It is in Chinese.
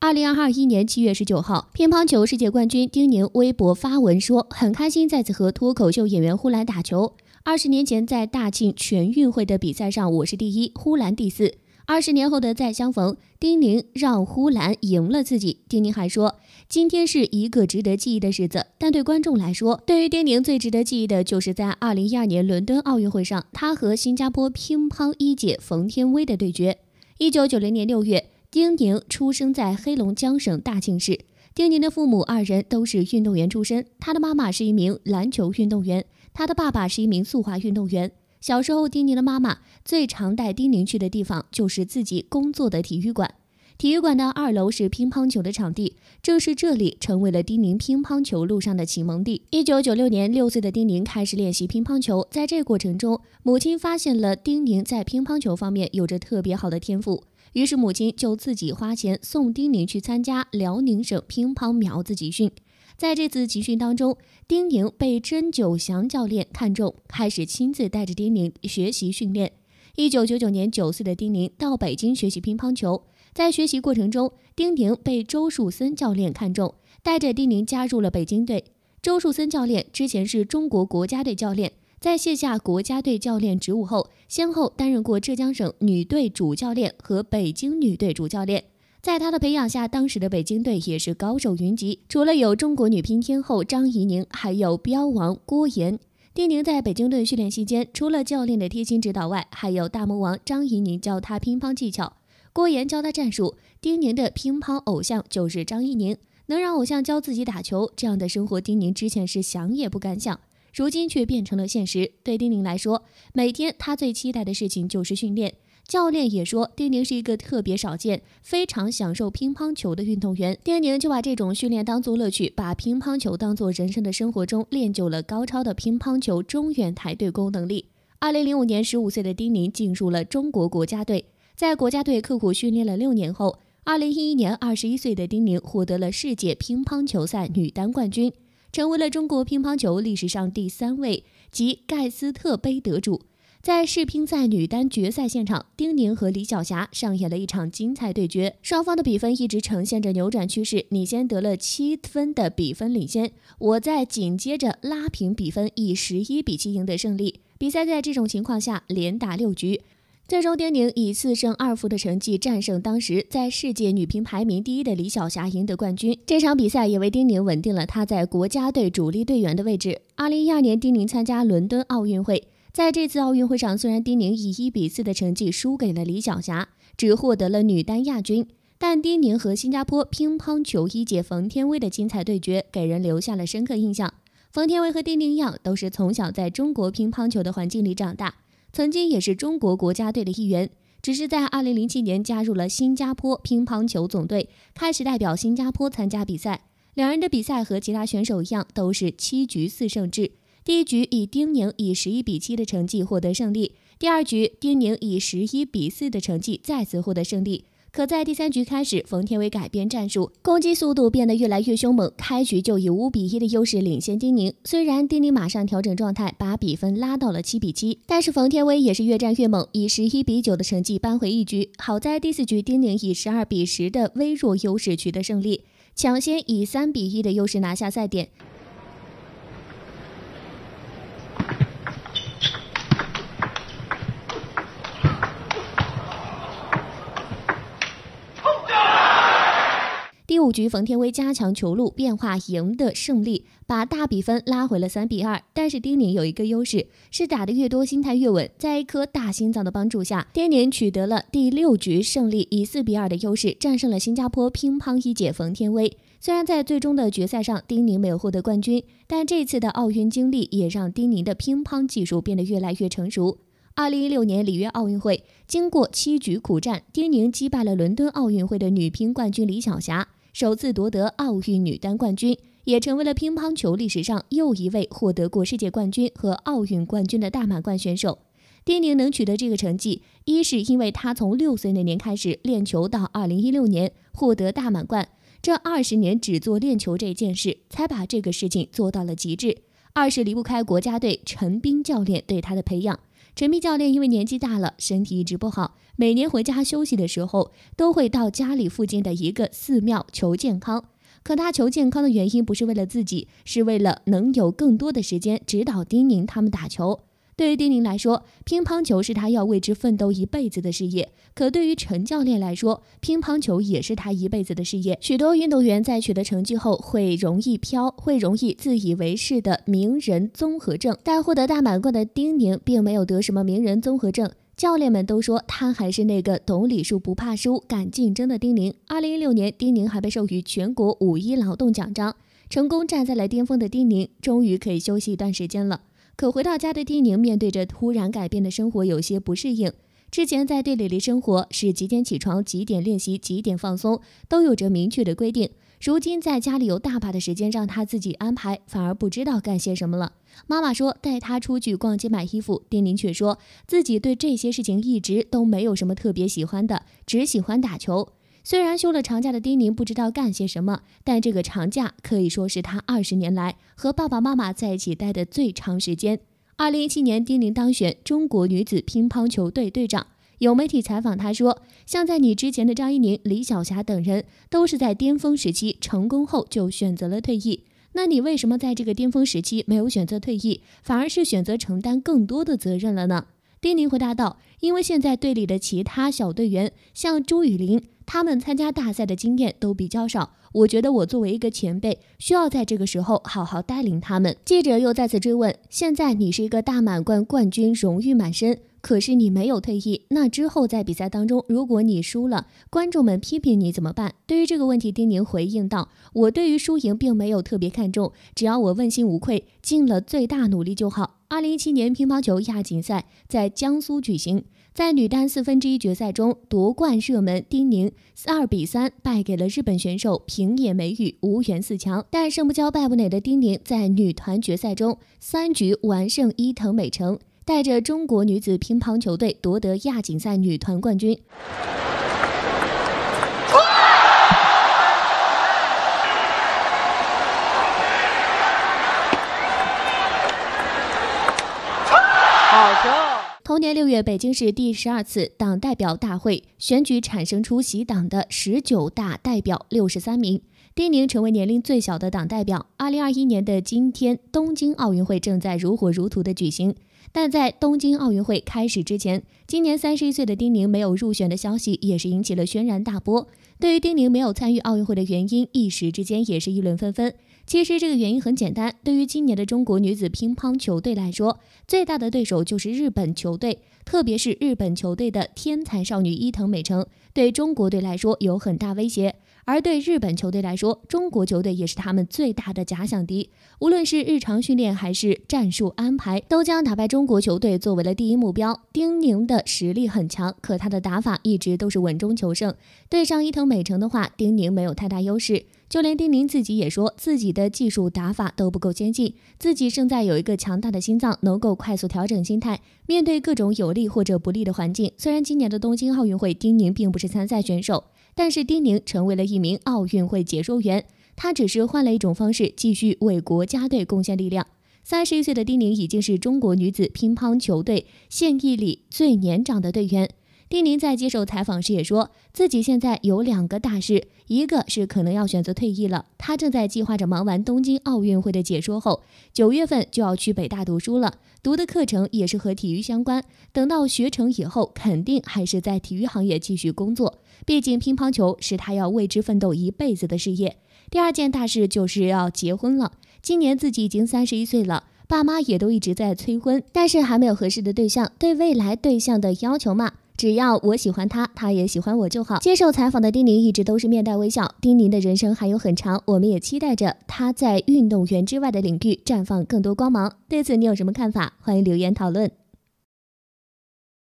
二零二一年七月十九号，乒乓球世界冠军丁宁微博发文说：“很开心再次和脱口秀演员呼兰打球。二十年前在大庆全运会的比赛上，我是第一，呼兰第四。二十年后的再相逢，丁宁让呼兰赢了自己。”丁宁还说：“今天是一个值得记忆的日子。”但对观众来说，对于丁宁最值得记忆的就是在二零一二年伦敦奥运会上，他和新加坡乒乓一姐冯天薇的对决。一九九零年六月。丁宁出生在黑龙江省大庆市。丁宁的父母二人都是运动员出身，他的妈妈是一名篮球运动员，他的爸爸是一名速滑运动员。小时候，丁宁的妈妈最常带丁宁去的地方就是自己工作的体育馆。体育馆的二楼是乒乓球的场地，正是这里成为了丁宁乒乓球路上的启蒙地。一九九六年，六岁的丁宁开始练习乒乓球，在这过程中，母亲发现了丁宁在乒乓球方面有着特别好的天赋。于是母亲就自己花钱送丁宁去参加辽宁省乒乓苗子集训。在这次集训当中，丁宁被甄九祥教练看中，开始亲自带着丁宁学习训练。一九九九年，九岁的丁宁到北京学习乒乓球。在学习过程中，丁宁被周树森教练看中，带着丁宁加入了北京队。周树森教练之前是中国国家队教练。在卸下国家队教练职务后，先后担任过浙江省女队主教练和北京女队主教练。在他的培养下，当时的北京队也是高手云集，除了有中国女乒天后张怡宁，还有标王郭岩。丁宁。在北京队训练期间，除了教练的贴心指导外，还有大魔王张怡宁教她乒乓技巧，郭岩教她战术。丁宁的乒乓偶像就是张怡宁，能让偶像教自己打球，这样的生活丁宁之前是想也不敢想。如今却变成了现实。对丁宁来说，每天她最期待的事情就是训练。教练也说，丁宁是一个特别少见、非常享受乒乓球的运动员。丁宁就把这种训练当作乐趣，把乒乓球当作人生的生活中，练就了高超的乒乓球中远台对攻能力。二零零五年，十五岁的丁宁进入了中国国家队，在国家队刻苦训练了六年后，二零一一年，二十一岁的丁宁获得了世界乒乓球赛女单冠军。成为了中国乒乓球历史上第三位及盖斯特杯得主。在世乒赛女单决赛现场，丁宁和李晓霞上演了一场精彩对决。双方的比分一直呈现着扭转趋势，你先得了七分的比分领先，我再紧接着拉平比分，以十一比七赢得胜利。比赛在这种情况下连打六局。最终，丁宁以四胜二负的成绩战胜当时在世界女乒排名第一的李晓霞，赢得冠军。这场比赛也为丁宁稳定了她在国家队主力队员的位置。二零一二年，丁宁参加伦敦奥运会，在这次奥运会上，虽然丁宁以一比四的成绩输给了李晓霞，只获得了女单亚军，但丁宁和新加坡乒乓球一姐冯天薇的精彩对决给人留下了深刻印象。冯天薇和丁宁一样，都是从小在中国乒乓球的环境里长大。曾经也是中国国家队的一员，只是在2007年加入了新加坡乒乓球总队，开始代表新加坡参加比赛。两人的比赛和其他选手一样，都是七局四胜制。第一局以丁宁以十一比七的成绩获得胜利。第二局丁宁以十一比四的成绩再次获得胜利。可在第三局开始，冯天薇改变战术，攻击速度变得越来越凶猛，开局就以五比一的优势领先丁宁。虽然丁宁马上调整状态，把比分拉到了七比七，但是冯天薇也是越战越猛，以十一比九的成绩扳回一局。好在第四局，丁宁以十二比十的微弱优势取得胜利，抢先以三比一的优势拿下赛点。第五局，冯天薇加强球路变化，赢得胜利，把大比分拉回了三比二。但是丁宁有一个优势，是打的越多，心态越稳。在一颗大心脏的帮助下，丁宁取得了第六局胜利，以四比二的优势战胜了新加坡乒乓一姐冯天薇。虽然在最终的决赛上，丁宁没有获得冠军，但这次的奥运经历也让丁宁的乒乓技术变得越来越成熟。二零一六年里约奥运会，经过七局苦战，丁宁击败了伦敦奥运会的女乒冠军李晓霞。首次夺得奥运女单冠军，也成为了乒乓球历史上又一位获得过世界冠军和奥运冠军的大满贯选手。丁宁能取得这个成绩，一是因为她从六岁那年开始练球，到二零一六年获得大满贯，这二十年只做练球这件事，才把这个事情做到了极致；二是离不开国家队陈斌教练对她的培养。陈碧教练因为年纪大了，身体一直不好，每年回家休息的时候，都会到家里附近的一个寺庙求健康。可他求健康的原因不是为了自己，是为了能有更多的时间指导丁宁他们打球。对于丁宁来说，乒乓球是他要为之奋斗一辈子的事业。可对于陈教练来说，乒乓球也是他一辈子的事业。许多运动员在取得成绩后会容易飘，会容易自以为是的名人综合症。但获得大满贯的丁宁并没有得什么名人综合症。教练们都说他还是那个懂礼数、不怕输、敢竞争的丁宁。二零一六年，丁宁还被授予全国五一劳动奖章。成功站在了巅峰的丁宁，终于可以休息一段时间了。可回到家的丁宁面对着突然改变的生活有些不适应。之前在队里的生活是几点起床、几点练习、几点放松，都有着明确的规定。如今在家里有大把的时间让他自己安排，反而不知道干些什么了。妈妈说带他出去逛街买衣服，丁宁却说自己对这些事情一直都没有什么特别喜欢的，只喜欢打球。虽然休了长假的丁宁不知道干些什么，但这个长假可以说是她二十年来和爸爸妈妈在一起待的最长时间。二零一七年，丁宁当选中国女子乒乓球队队长。有媒体采访她说：“像在你之前的张怡宁、李晓霞等人，都是在巅峰时期成功后就选择了退役。那你为什么在这个巅峰时期没有选择退役，反而是选择承担更多的责任了呢？”丁宁回答道：“因为现在队里的其他小队员，像朱雨玲。”他们参加大赛的经验都比较少，我觉得我作为一个前辈，需要在这个时候好好带领他们。记者又再次追问：“现在你是一个大满贯冠军，荣誉满身，可是你没有退役，那之后在比赛当中，如果你输了，观众们批评你怎么办？”对于这个问题，丁宁回应道：“我对于输赢并没有特别看重，只要我问心无愧，尽了最大努力就好。”二零一七年乒乓球亚锦赛在江苏举行。在女单四分之一决赛中夺冠热门丁宁二比三败给了日本选手平野美宇，无缘四强。但胜不骄败不馁的丁宁在女团决赛中三局完胜伊藤美诚，带着中国女子乒乓球队夺得亚锦赛女团冠军。好球！同年六月，北京市第十二次党代表大会选举产生出席党的十九大代表六十三名，丁宁成为年龄最小的党代表。二零二一年的今天，东京奥运会正在如火如荼的举行。但在东京奥运会开始之前，今年三十一岁的丁宁没有入选的消息也是引起了轩然大波。对于丁宁没有参与奥运会的原因，一时之间也是议论纷纷。其实这个原因很简单，对于今年的中国女子乒乓球队来说，最大的对手就是日本球队，特别是日本球队的天才少女伊藤美诚，对中国队来说有很大威胁。而对日本球队来说，中国球队也是他们最大的假想敌。无论是日常训练还是战术安排，都将打败中国球队作为了第一目标。丁宁的实力很强，可他的打法一直都是稳中求胜。对上伊藤美诚的话，丁宁没有太大优势。就连丁宁自己也说，自己的技术打法都不够先进，自己胜在有一个强大的心脏，能够快速调整心态，面对各种有利或者不利的环境。虽然今年的东京奥运会，丁宁并不是参赛选手。但是丁宁成为了一名奥运会解说员，她只是换了一种方式继续为国家队贡献力量。三十一岁的丁宁已经是中国女子乒乓球队现役里最年长的队员。丁宁在接受采访时也说自己现在有两个大事，一个是可能要选择退役了。他正在计划着忙完东京奥运会的解说后，九月份就要去北大读书了，读的课程也是和体育相关。等到学成以后，肯定还是在体育行业继续工作，毕竟乒乓球是他要为之奋斗一辈子的事业。第二件大事就是要结婚了。今年自己已经三十一岁了，爸妈也都一直在催婚，但是还没有合适的对象。对未来对象的要求嘛。只要我喜欢他，他也喜欢我就好。接受采访的丁宁一直都是面带微笑。丁宁的人生还有很长，我们也期待着他在运动员之外的领域绽放更多光芒。对此，你有什么看法？欢迎留言讨论。